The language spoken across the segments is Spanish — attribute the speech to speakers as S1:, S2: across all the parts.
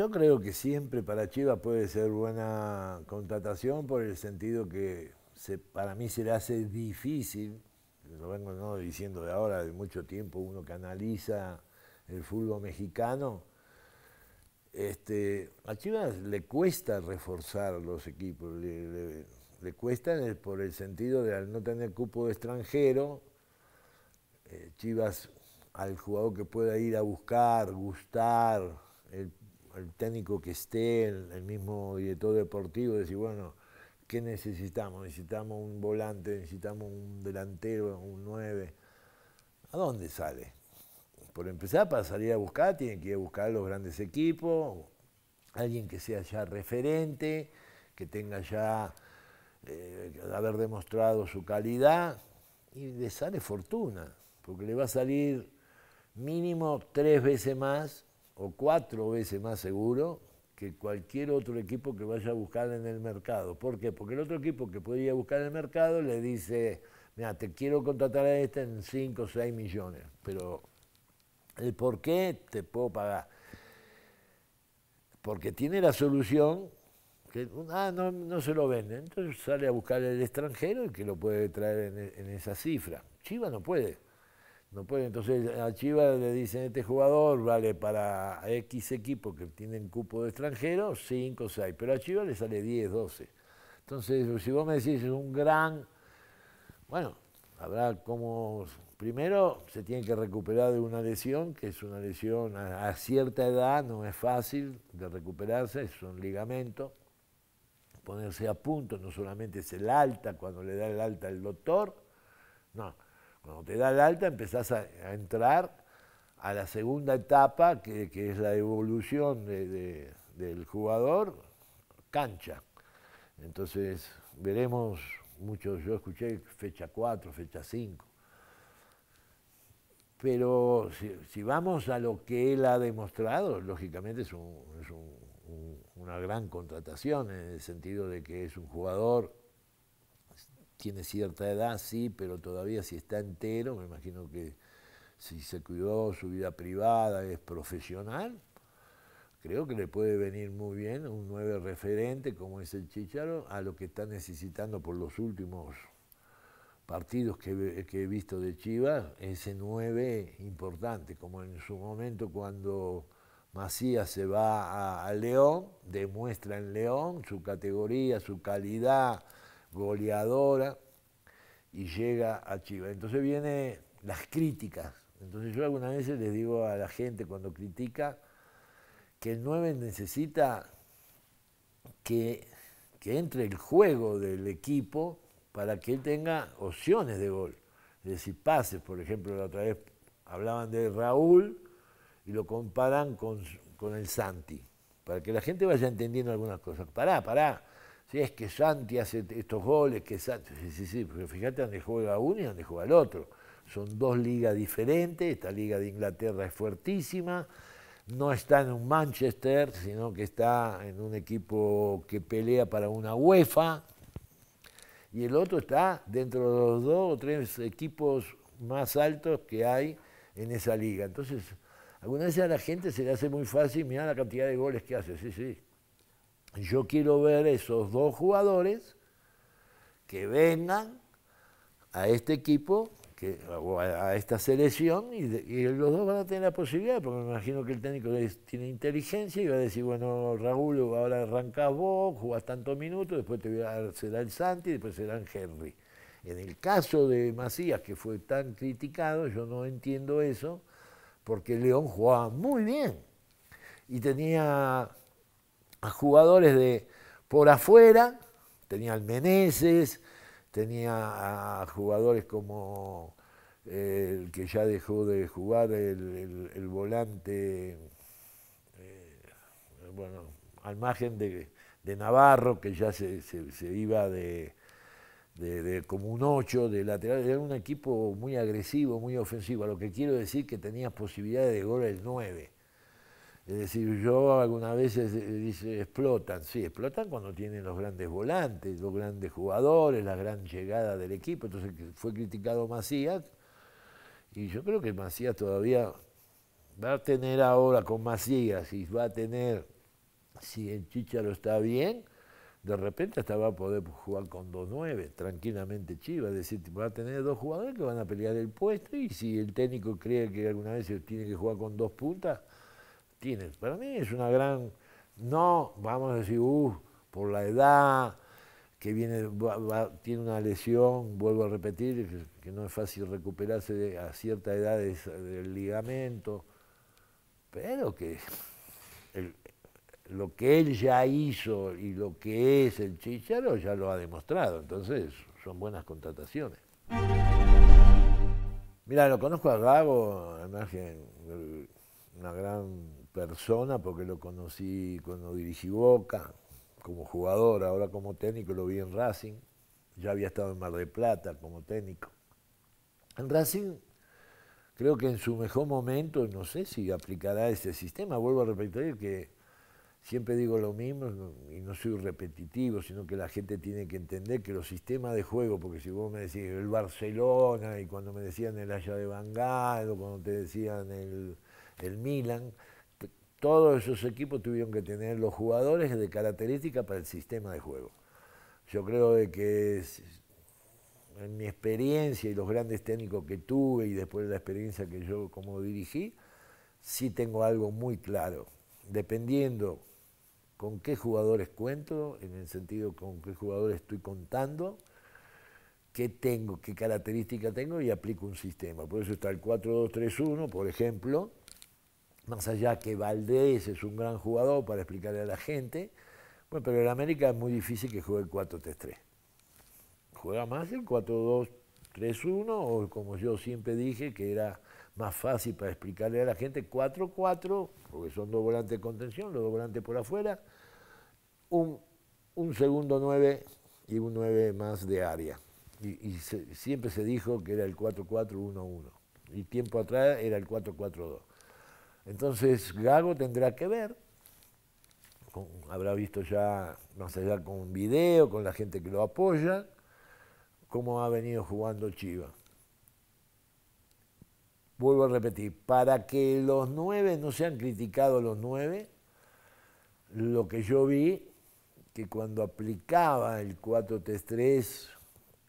S1: Yo creo que siempre para Chivas puede ser buena contratación por el sentido que se, para mí se le hace difícil, lo vengo diciendo de ahora, de mucho tiempo, uno que analiza el fútbol mexicano. Este, a Chivas le cuesta reforzar los equipos, le, cuesta por el sentido de al no tener cupo de extranjero, eh, Chivas al jugador que pueda ir a buscar, gustar, el el técnico que esté, el, mismo director deportivo, decir, bueno, ¿qué necesitamos? Necesitamos un volante, necesitamos un delantero, un 9. ¿A dónde sale? Por empezar, para salir a buscar, tiene que ir a buscar los grandes equipos, alguien que sea ya referente, que tenga ya eh, haber demostrado su calidad, y le sale fortuna, porque le va a salir mínimo tres veces más o cuatro veces más seguro que cualquier otro equipo que vaya a buscar en el mercado. ¿Por qué? Porque el otro equipo que podría buscar en el mercado le dice, mira, te quiero contratar a este en 5 o 6 millones, pero el por qué te puedo pagar. Porque tiene la solución que ah, no, se lo vende. Entonces sale a buscar el extranjero y que lo puede traer en, en esa cifra. Chiva no puede. No puede. Entonces a Chivas le dicen, este jugador vale para X equipo que tienen cupo de extranjeros, 5 o 6, pero a Chivas le sale 10, 12. Entonces, pues, si vos me decís, es un gran... Bueno, habrá como... Primero, se tiene que recuperar de una lesión, que es una lesión a, a cierta edad, no es fácil de recuperarse, es un ligamento. Ponerse a punto, no solamente es el alta, cuando le da el alta el doctor, no cuando te da el alta empezás a, entrar a la segunda etapa, que, es la evolución del jugador, cancha. Entonces veremos muchos, yo escuché fecha 4, fecha 5. Pero si, vamos a lo que él ha demostrado, lógicamente es, una gran contratación en el sentido de que es un jugador tiene cierta edad, sí, pero todavía si está entero, me imagino que si se cuidó su vida privada, es profesional, creo que le puede venir muy bien un 9 referente como es el Chicharo a lo que está necesitando por los últimos partidos que, he visto de Chivas, ese 9 importante, como en su momento cuando Macías se va a León, demuestra en León su categoría, su calidad, goleadora, y llega a Chivas. Entonces vienen las críticas. Entonces yo algunas veces les digo a la gente cuando critica que el 9 necesita que, entre el juego del equipo para que él tenga opciones de gol. Es decir, pases, por ejemplo, la otra vez hablaban de Raúl y lo comparan con, con el Santi, para que la gente vaya entendiendo algunas cosas. Pará, pará, si es que Santi hace estos goles, que Santi. Sí, sí, sí, pero fíjate dónde juega uno y dónde juega el otro. Son dos ligas diferentes, esta liga de Inglaterra es fuertísima, no está en un Manchester, sino que está en un equipo que pelea para una UEFA, y el otro está dentro de los dos o tres equipos más altos que hay en esa liga. Entonces, alguna veces a la gente se le hace muy fácil mirar la cantidad de goles que hace, sí, sí, yo quiero ver esos dos jugadores que vengan a este equipo a, esta selección y, los dos van a tener la posibilidad, porque me imagino que el técnico tiene inteligencia y va a decir, bueno, Raúl, ahora arrancás vos, jugás tantos minutos, después te voy a dar, será el Santi, después será el Henry. En el caso de Macías, que fue tan criticado, yo no entiendo eso, porque León jugaba muy bien y tenía a jugadores de por afuera, tenía al Meneses, tenía a jugadores como eh, el que ya dejó de jugar, el, volante, eh, bueno, al margen de, Navarro, que ya se, iba de, como un 8 de lateral, era un equipo muy agresivo, muy ofensivo, lo que quiero decir que tenía posibilidades de gol el 9 es decir, yo algunas veces eh, dice, explotan, sí, explotan cuando tienen los grandes volantes, los grandes jugadores, la gran llegada del equipo. Entonces fue criticado Macías y yo creo que Macías todavía va a tener ahora con Macías y va a tener, si el lo está bien, de repente hasta va a poder jugar con 2-9, tranquilamente Chivas, es decir, va a tener dos jugadores que van a pelear el puesto y si el técnico cree que alguna vez tiene que jugar con dos puntas, para mí es una gran, no vamos a decir, uh, por la edad, que viene, tiene una lesión, vuelvo a repetir, que, no es fácil recuperarse a cierta edad del ligamento, pero que lo que él ya hizo y lo que es el Chicharo ya lo ha demostrado, entonces son buenas contrataciones. Mira, lo conozco a Gabo, una gran persona, porque lo conocí cuando dirigí Boca, como jugador, ahora como técnico lo vi en Racing, ya había estado en Mar de Plata como técnico. En Racing creo que en su mejor momento, no sé si aplicará ese sistema, vuelvo a repetir que siempre digo lo mismo y no soy repetitivo, sino que la gente tiene que entender que los sistemas de juego, porque si vos me decís el Barcelona y cuando me decían el Haya de Bangal cuando te decían el, el Milan, todos esos equipos tuvieron que tener los jugadores de característica para el sistema de juego. Yo creo de que en mi experiencia y los grandes técnicos que tuve y después de la experiencia que yo como dirigí, sí tengo algo muy claro. Dependiendo con qué jugadores cuento, en el sentido con qué jugadores estoy contando, qué tengo, qué característica tengo y aplico un sistema. Por eso está el 4-2-3-1, por ejemplo, más allá que Valdés es un gran jugador para explicarle a la gente, bueno, pero en América es muy difícil que juegue el 4-3-3. Juega más el 4-2-3-1 o como yo siempre dije que era más fácil para explicarle a la gente 4-4, porque son dos volantes de contención, los dos volantes por afuera, un, segundo 9 y un 9 más de área. Y, siempre se dijo que era el 4-4-1-1. Y tiempo atrás era el 4-4-2. Entonces Gago tendrá que ver, habrá visto ya más allá con un video, con la gente que lo apoya, cómo ha venido jugando Chivas. Vuelvo a repetir, para que los nueve no sean criticados los nueve, lo que yo vi que cuando aplicaba el 4-3-3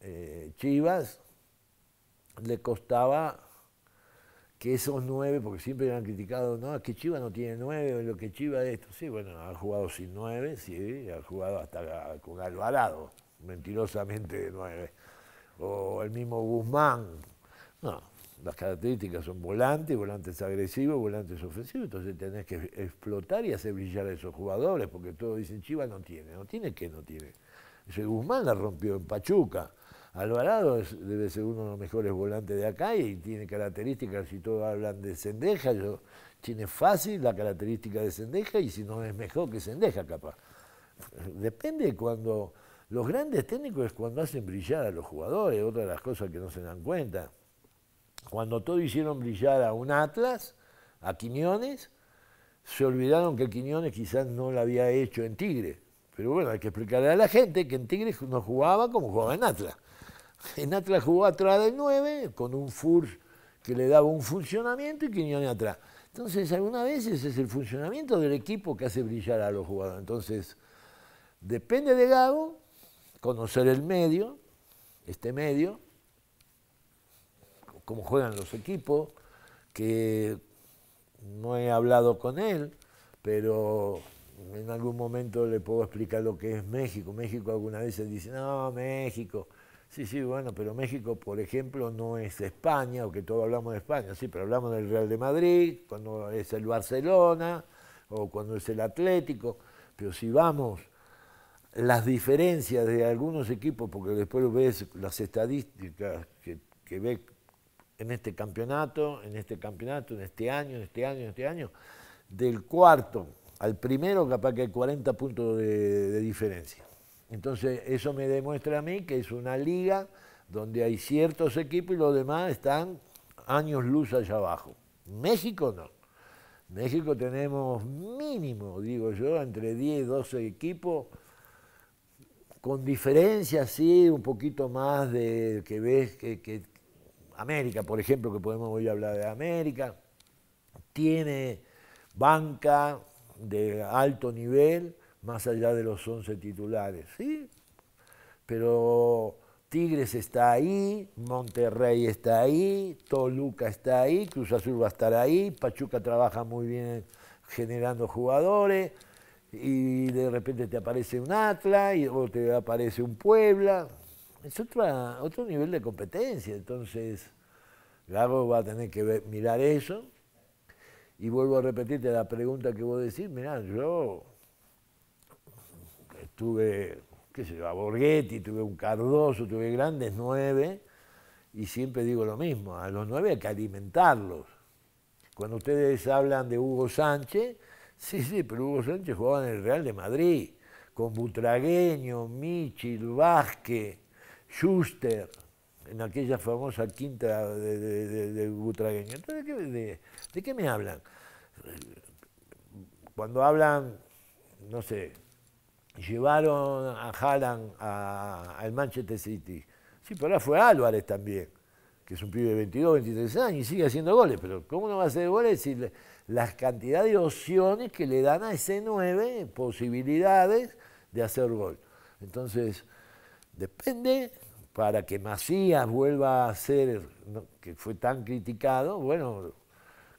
S1: eh, Chivas, le costaba que esos nueve, porque siempre han criticado, no, es que Chivas no tiene nueve, o lo que Chiva Chivas esto. Sí, bueno, ha jugado sin nueve, sí, ha jugado hasta con Alvarado, mentirosamente de nueve. O el mismo Guzmán. No, las características son volantes, volantes agresivos, volantes ofensivos, entonces tenés que explotar y hacer brillar a esos jugadores, porque todos dicen Chiva no tiene, no tiene que no tiene. Ese Guzmán la rompió en Pachuca, Alvarado debe ser uno de los mejores volantes de acá y tiene características, si todos hablan de Sendeja, yo, tiene fácil la característica de Sendeja y si no es mejor que Sendeja capaz. Depende cuando... Los grandes técnicos es cuando hacen brillar a los jugadores, otra de las cosas que no se dan cuenta. Cuando todos hicieron brillar a un Atlas, a Quiñones, se olvidaron que Quiñones quizás no lo había hecho en Tigre. Pero bueno, hay que explicarle a la gente que en Tigre no jugaba como jugaba en Atlas. En Atlas jugó atrás del 9, con un FUR que le daba un funcionamiento y Quiñones atrás. Entonces, algunas veces es el funcionamiento del equipo que hace brillar a los jugadores. Entonces, depende de Gago conocer el medio, este medio, cómo juegan los equipos, que no he hablado con él, pero en algún momento le puedo explicar lo que es México. México algunas veces dice, no, México Sí, sí, bueno, pero México, por ejemplo, no es España, o que todos hablamos de España, sí, pero hablamos del Real de Madrid, cuando es el Barcelona, o cuando es el Atlético, pero si vamos las diferencias de algunos equipos, porque después ves las estadísticas que, que ve en este campeonato, en este campeonato, en este año, en este año, en este año, del cuarto al primero capaz que hay 40 puntos de diferencia. Entonces, eso me demuestra a mí que es una liga donde hay ciertos equipos y los demás están años luz allá abajo. México no. México tenemos mínimo, digo yo, entre 10 y 12 equipos, con diferencia, sí, un poquito más de que ves que, que América, por ejemplo, que podemos hoy hablar de América, tiene banca de alto nivel, más allá de los 11 titulares, ¿sí? Pero Tigres está ahí, Monterrey está ahí, Toluca está ahí, Cruz Azul va a estar ahí, Pachuca trabaja muy bien generando jugadores y de repente te aparece un Atlas y, o te aparece un Puebla. Es otra, otro nivel de competencia, entonces Lago va a tener que mirar eso. Y vuelvo a repetirte la pregunta que vos decís, mirá, yo tuve, qué sé yo, a Borghetti, tuve un Cardoso, tuve grandes nueve, y siempre digo lo mismo, a los nueve hay que alimentarlos. Cuando ustedes hablan de Hugo Sánchez, sí, sí, pero Hugo Sánchez jugaba en el Real de Madrid, con Butragueño, Michil, Vázquez, Schuster, en aquella famosa quinta de, de, de Butragueño. Entonces, ¿de qué me hablan? Cuando hablan, no sé, llevaron a Haaland al Manchester City. Sí, pero ahora fue Álvarez también, que es un pibe de 22, 23 años y sigue haciendo goles. Pero ¿cómo no va a hacer goles si las cantidades de opciones que le dan a ese 9 posibilidades de hacer gol? Entonces, depende para que Macías vuelva a ser, que fue tan criticado, bueno,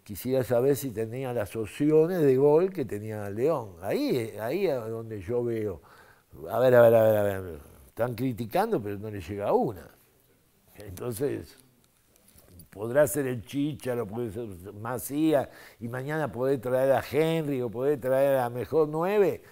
S1: quisiera saber si tenía las opciones de gol que tenía León. Ahí, ahí es donde yo veo. A ver, a ver, a ver, Están criticando, pero no le llega una. Entonces, podrá ser el chicha lo puede ser Macías, y mañana poder traer a Henry o poder traer a mejor nueve.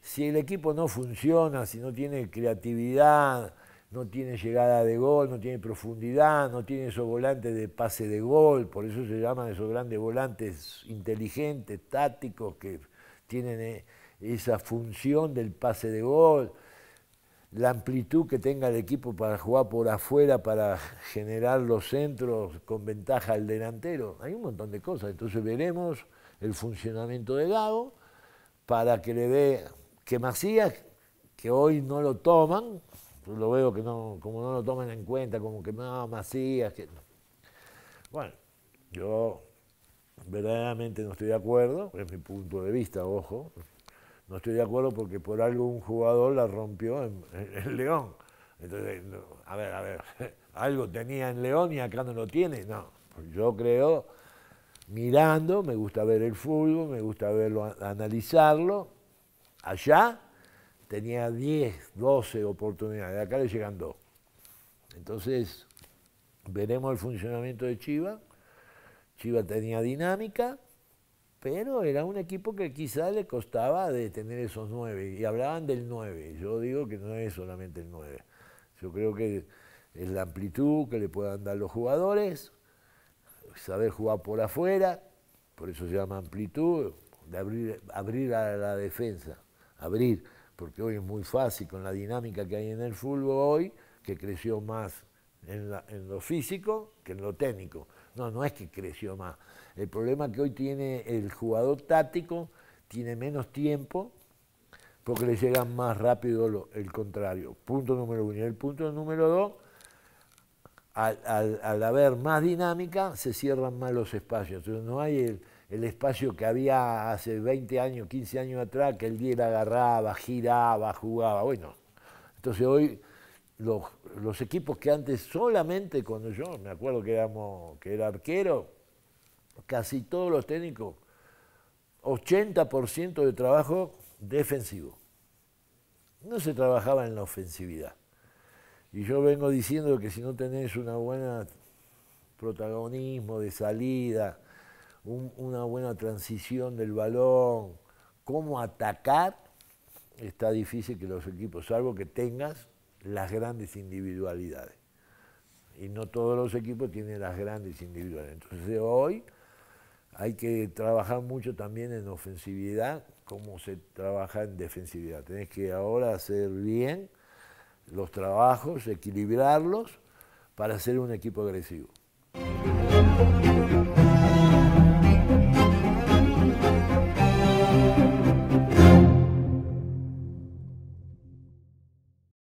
S1: Si el equipo no funciona, si no tiene creatividad, no tiene llegada de gol, no tiene profundidad, no tiene esos volantes de pase de gol, por eso se llaman esos grandes volantes inteligentes, tácticos, que tienen eh, esa función del pase de gol, la amplitud que tenga el equipo para jugar por afuera, para generar los centros con ventaja al delantero. Hay un montón de cosas, entonces veremos el funcionamiento de Gago para que le dé que Macías, que hoy no lo toman, pues lo veo que no, como no lo toman en cuenta, como que no, Macías. Que... Bueno, yo verdaderamente no estoy de acuerdo, es mi punto de vista, ojo. No estoy de acuerdo porque por algo un jugador la rompió en, León. Entonces, a ver, a ver, algo tenía en León y acá no lo tiene. No, yo creo, mirando, me gusta ver el fútbol, me gusta verlo, analizarlo. Allá tenía 10, 12 oportunidades, acá le llegan dos. Entonces, veremos el funcionamiento de Chiva. Chiva tenía dinámica, pero era un equipo que quizás le costaba de tener esos nueve. Y hablaban del nueve, yo digo que no es solamente el nueve. Yo creo que es la amplitud que le puedan dar los jugadores, saber jugar por afuera, por eso se llama amplitud, de abrir, abrir a la defensa, abrir porque hoy es muy fácil con la dinámica que hay en el fútbol hoy, que creció más en, lo físico que en lo técnico. No, no es que creció más. El problema que hoy tiene el jugador táctico tiene menos tiempo porque le llegan más rápido el contrario. Punto número uno. Y el punto número dos, al, haber más dinámica, se cierran más los espacios. no hay el, el espacio que había hace 20 años, 15 años atrás, que el día agarraba, giraba, jugaba. Bueno, entonces hoy los, equipos que antes solamente cuando yo me acuerdo que éramos, que era arquero, casi todos los técnicos, 80% de trabajo defensivo. No se trabajaba en la ofensividad. Y yo vengo diciendo que si no tenés una buena protagonismo de salida, una buena transición del balón, cómo atacar, está difícil que los equipos, salvo que tengas las grandes individualidades. Y no todos los equipos tienen las grandes individualidades. Entonces hoy hay que trabajar mucho también en ofensividad, cómo se trabaja en defensividad. Tenés que ahora hacer bien los trabajos, equilibrarlos para ser un equipo agresivo.